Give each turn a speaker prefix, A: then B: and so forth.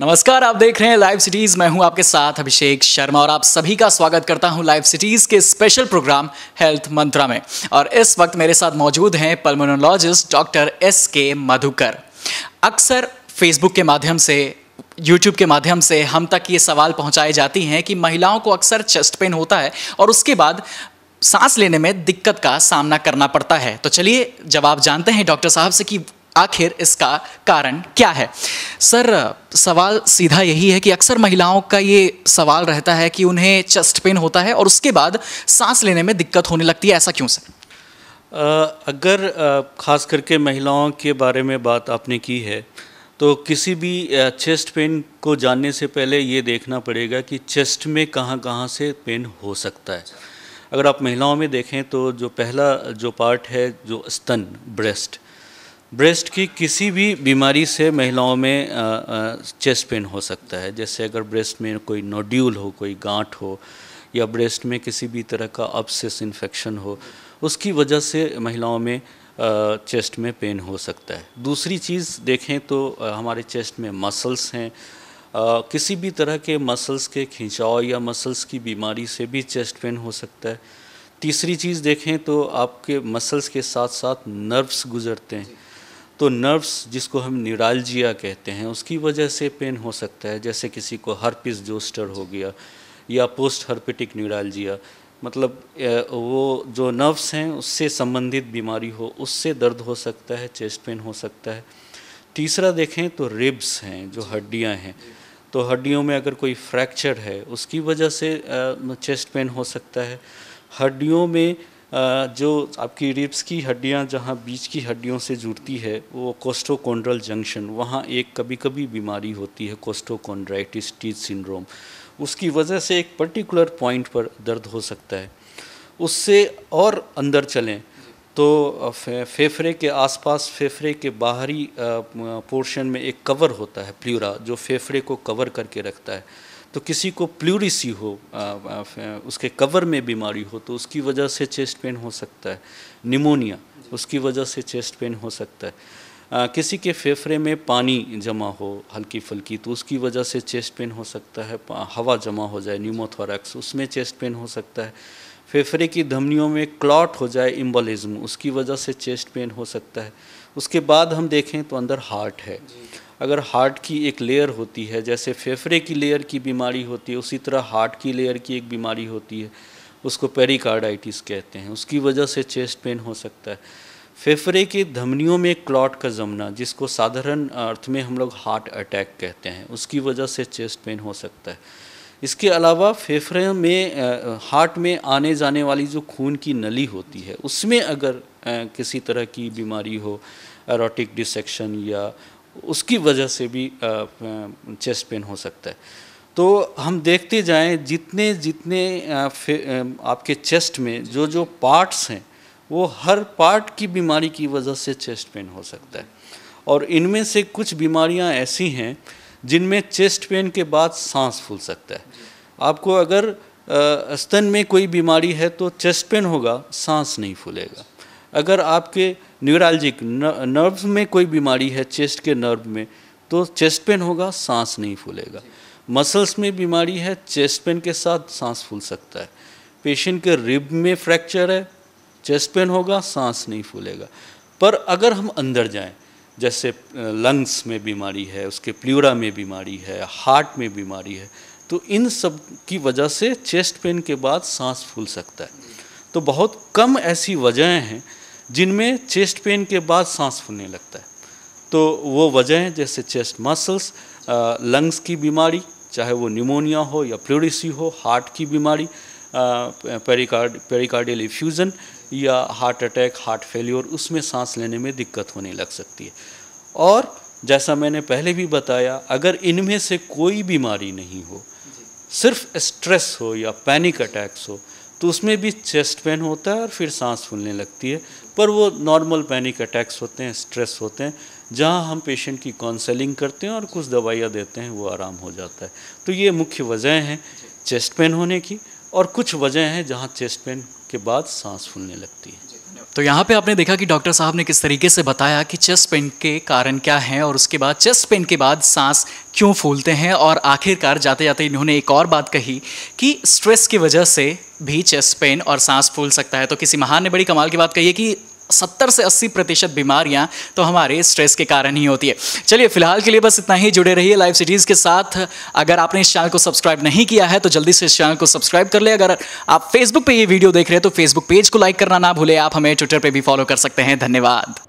A: नमस्कार आप देख रहे हैं लाइव सिटीज मैं हूं आपके साथ अभिषेक शर्मा और आप सभी का स्वागत करता हूं लाइव सिटीज के स्पेशल प्रोग्राम हेल्थ मंत्रा में और इस वक्त मेरे साथ मौजूद हैं पल्मोनोलॉजिस्ट डॉक्टर एस के मधुकर अक्सर फेसबुक के माध्यम से यूट्यूब के माध्यम से हम तक ये सवाल पहुँचाए जाती हैं कि महिलाओं को अक्सर चेस्ट पेन होता है और उसके बाद सांस लेने में दिक्कत का सामना करना पड़ता है तो चलिए जब आप जानते हैं डॉक्टर साहब से कि आखिर इसका कारण क्या है सर सवाल सीधा यही है कि अक्सर महिलाओं का ये सवाल रहता है कि उन्हें चेस्ट पेन होता है और उसके बाद सांस लेने में दिक्कत होने लगती है ऐसा क्यों सर
B: अगर ख़ास करके महिलाओं के बारे में बात आपने की है तो किसी भी चेस्ट पेन को जानने से पहले ये देखना पड़ेगा कि चेस्ट में कहाँ कहाँ से पेन हो सकता है अगर आप महिलाओं में देखें तो जो पहला जो पार्ट है जो स्तन ब्रेस्ट ब्रेस्ट की किसी भी बीमारी से महिलाओं में चेस्ट पेन हो सकता है जैसे अगर ब्रेस्ट में कोई नोड्यूल हो कोई गांठ हो या ब्रेस्ट में किसी भी तरह का अपसेस इन्फेक्शन हो उसकी वजह से महिलाओं में चेस्ट में पेन हो सकता है दूसरी चीज़ देखें तो हमारे चेस्ट में मसल्स हैं किसी भी तरह के मसल्स के खिंचाव या मसल्स की बीमारी से भी चेस्ट पेन हो सकता है तीसरी चीज़ देखें तो आपके मसल्स के साथ साथ नर्व्स गुजरते हैं तो नर्व्स जिसको हम न्यूरालजिया कहते हैं उसकी वजह से पेन हो सकता है जैसे किसी को हर्पिस जोस्टर हो गया या पोस्ट हर्पेटिक न्यूरालजिया मतलब वो जो नर्व्स हैं उससे संबंधित बीमारी हो उससे दर्द हो सकता है चेस्ट पेन हो सकता है तीसरा देखें तो रिब्स हैं जो हड्डियां हैं तो हड्डियों में अगर कोई फ्रैक्चर है उसकी वजह से चेस्ट पेन हो सकता है हड्डियों में जो आपकी रिब्स की हड्डियां जहां बीच की हड्डियों से जुड़ती है वो कोस्टोकोंड्रल जंक्शन वहां एक कभी कभी बीमारी होती है कोस्टोकोंड्राइटिस टीथ सिंड्रोम उसकी वजह से एक पर्टिकुलर पॉइंट पर दर्द हो सकता है उससे और अंदर चलें तो फेफड़े के आसपास फेफड़े के बाहरी पोर्शन में एक कवर होता है प्लूरा जो फेफड़े को कवर करके रखता है तो किसी को प्लूरिसी हो आ, आ, उसके कवर में बीमारी हो तो उसकी वजह से चेस्ट पेन हो सकता है निमोनिया उसकी वजह से चेस्ट पेन हो सकता है आ, किसी के फेफड़े में पानी जमा हो हल्की फुल्की तो उसकी वजह से चेस्ट पेन हो सकता है हवा जमा हो जाए न्यूमोथोरैक्स उसमें चेस्ट पेन हो सकता है फेफड़े की धमनियों में क्लॉट हो जाए इम्बोलिज्म उसकी वजह से चेस्ट पेन हो सकता है उसके बाद हम देखें तो अंदर हार्ट है अगर हार्ट की एक लेयर होती है जैसे फेफड़े की लेयर की बीमारी होती है उसी तरह हार्ट की लेयर की एक बीमारी होती है उसको पेरिकार्डाइटिस कहते हैं उसकी वजह से चेस्ट पेन हो सकता है फेफड़े के धमनियों में क्लॉट का जमना जिसको साधारण अर्थ में हम लोग हार्ट अटैक कहते हैं उसकी वजह से चेस्ट पेन हो सकता है इसके अलावा फेफड़े में हार्ट में आने जाने वाली जो खून की नली होती है उसमें अगर किसी तरह की बीमारी हो एरोटिक डिसेक्शन या उसकी वजह से भी चेस्ट पेन हो सकता है तो हम देखते जाएं जितने जितने आपके चेस्ट में जो जो पार्ट्स हैं वो हर पार्ट की बीमारी की वजह से चेस्ट पेन हो सकता है और इनमें से कुछ बीमारियां ऐसी हैं जिनमें चेस्ट पेन के बाद सांस फूल सकता है आपको अगर स्तन में कोई बीमारी है तो चेस्ट पेन होगा सांस नहीं फूलेगा अगर आपके न्यूरालजिक नर्व्स में कोई बीमारी है चेस्ट के नर्व में तो चेस्ट पेन होगा सांस नहीं फूलेगा मसल्स में बीमारी है चेस्ट पेन के साथ सांस फूल सकता है पेशेंट के रिब में फ्रैक्चर है चेस्ट पेन होगा सांस नहीं फूलेगा पर अगर हम अंदर जाएं जैसे लंग्स में बीमारी है उसके प्लूरा में बीमारी है हार्ट में बीमारी है तो इन सब की वजह से चेस्ट पेन के बाद सांस फूल सकता है तो बहुत कम ऐसी वजहें हैं जिनमें चेस्ट पेन के बाद सांस फूलने लगता है तो वो वजहें जैसे चेस्ट मसल्स लंग्स की बीमारी चाहे वो निमोनिया हो या प्लोरिसी हो हार्ट की बीमारी पेरिकार्ड पेरिकार्डियल इफ्यूज़न या हार्ट अटैक हार्ट फेल्योर उसमें सांस लेने में दिक्कत होने लग सकती है और जैसा मैंने पहले भी बताया अगर इनमें से कोई बीमारी नहीं हो सिर्फ स्ट्रेस हो या पैनिक अटैक्स हो तो उसमें भी चेस्ट पेन होता है और फिर सांस फूलने लगती है पर वो नॉर्मल पैनिक अटैक्स होते हैं स्ट्रेस होते हैं जहाँ हम पेशेंट की काउंसलिंग करते हैं और कुछ दवाइयाँ देते हैं वो आराम हो जाता है तो ये मुख्य वजह हैं चेस्ट पेन होने की और कुछ वजह
A: हैं जहाँ चेस्ट पेन के बाद सांस फूलने लगती है तो यहाँ पे आपने देखा कि डॉक्टर साहब ने किस तरीके से बताया कि चेस्ट पेन के कारण क्या हैं और उसके बाद चेस्ट पेन के बाद सांस क्यों फूलते हैं और आखिरकार जाते जाते इन्होंने एक और बात कही कि स्ट्रेस की वजह से भी चेस्ट पेन और सांस फूल सकता है तो किसी महान ने बड़ी कमाल की बात कही है कि सत्तर से अस्सी प्रतिशत बीमारियाँ तो हमारे स्ट्रेस के कारण ही होती है चलिए फिलहाल के लिए बस इतना ही जुड़े रहिए लाइव सिटीज़ के साथ अगर आपने इस चैनल को सब्सक्राइब नहीं किया है तो जल्दी से इस चैनल को सब्सक्राइब कर ले अगर आप फेसबुक पर ये वीडियो देख रहे हैं तो फेसबुक पेज को लाइक करना ना भूले आप हमें ट्विटर पर भी फॉलो कर सकते हैं धन्यवाद